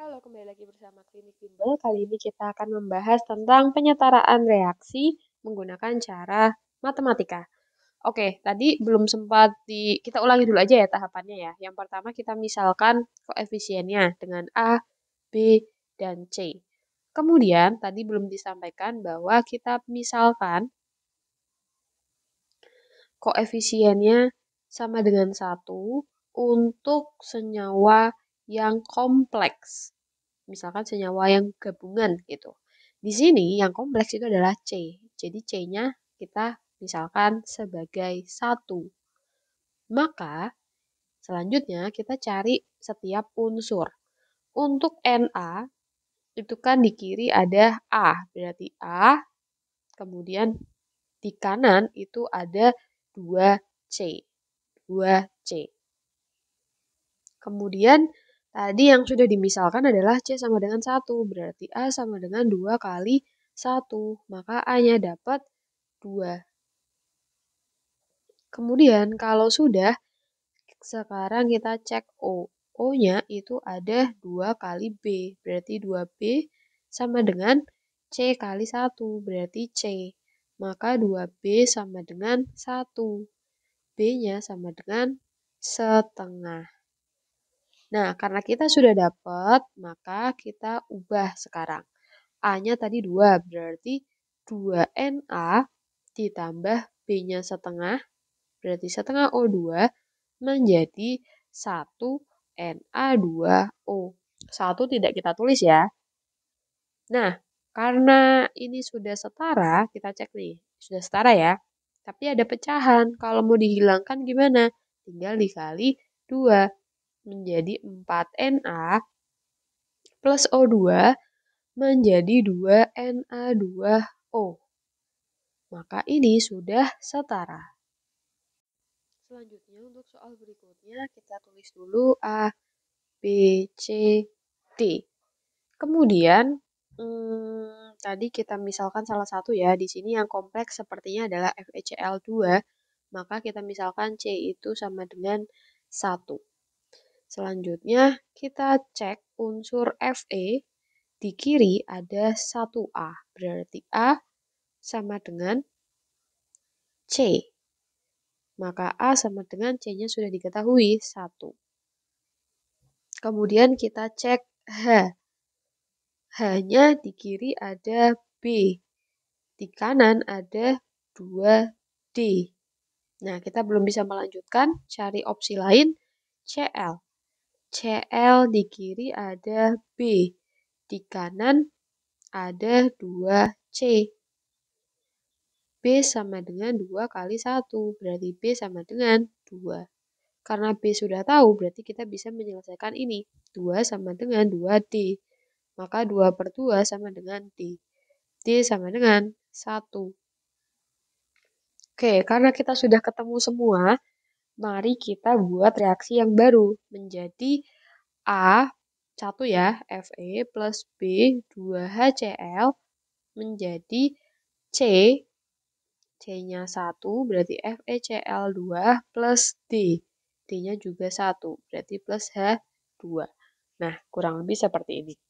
Halo, kembali lagi bersama Klinik Bimbel. Kali ini kita akan membahas tentang penyetaraan reaksi menggunakan cara matematika. Oke, tadi belum sempat di kita ulangi dulu aja ya tahapannya ya. Yang pertama kita misalkan koefisiennya dengan A, B, dan C. Kemudian tadi belum disampaikan bahwa kita misalkan koefisiennya sama dengan 1 untuk senyawa yang kompleks. Misalkan senyawa yang gabungan gitu. Di sini yang kompleks itu adalah C. Jadi C-nya kita misalkan sebagai satu. Maka selanjutnya kita cari setiap unsur. Untuk Na itu kan di kiri ada A, berarti A. Kemudian di kanan itu ada 2C. 2C. Kemudian Tadi yang sudah dimisalkan adalah C sama dengan 1, berarti A sama dengan 2 kali 1, maka A-nya dapat 2. Kemudian kalau sudah, sekarang kita cek O. O-nya itu ada 2 kali B, berarti 2B sama dengan C kali 1, berarti C. Maka 2B sama dengan 1. B-nya sama dengan setengah. Nah, karena kita sudah dapat, maka kita ubah sekarang. A-nya tadi 2, berarti 2NA ditambah B-nya setengah, berarti setengah O2 menjadi 1Na2O. 1 tidak kita tulis ya. Nah, karena ini sudah setara, kita cek nih. Sudah setara ya. Tapi ada pecahan. Kalau mau dihilangkan gimana? Tinggal dikali 2 menjadi 4Na plus O2 menjadi 2Na2O. Maka ini sudah setara. Selanjutnya untuk soal berikutnya kita tulis dulu A, B, C, D. Kemudian hmm, tadi kita misalkan salah satu ya di sini yang kompleks sepertinya adalah FeCl2 maka kita misalkan C itu sama dengan 1. Selanjutnya, kita cek unsur FE. Di kiri ada 1A, berarti A sama dengan C. Maka A sama dengan C-nya sudah diketahui 1. Kemudian kita cek H. H-nya di kiri ada B, di kanan ada 2D. Nah, kita belum bisa melanjutkan, cari opsi lain, CL. CL di kiri ada B, di kanan ada 2C. B sama dengan 2 kali 1, berarti B sama dengan 2. Karena B sudah tahu, berarti kita bisa menyelesaikan ini. 2 sama dengan 2D. Maka 2 per 2 sama dengan D. D sama dengan 1. Oke, karena kita sudah ketemu semua, mari kita buat reaksi yang baru menjadi A 1 ya, Fe plus B 2HCl menjadi C. C-nya 1 berarti FeCl2 plus D. D-nya juga 1 berarti plus H2. Nah, kurang lebih seperti ini.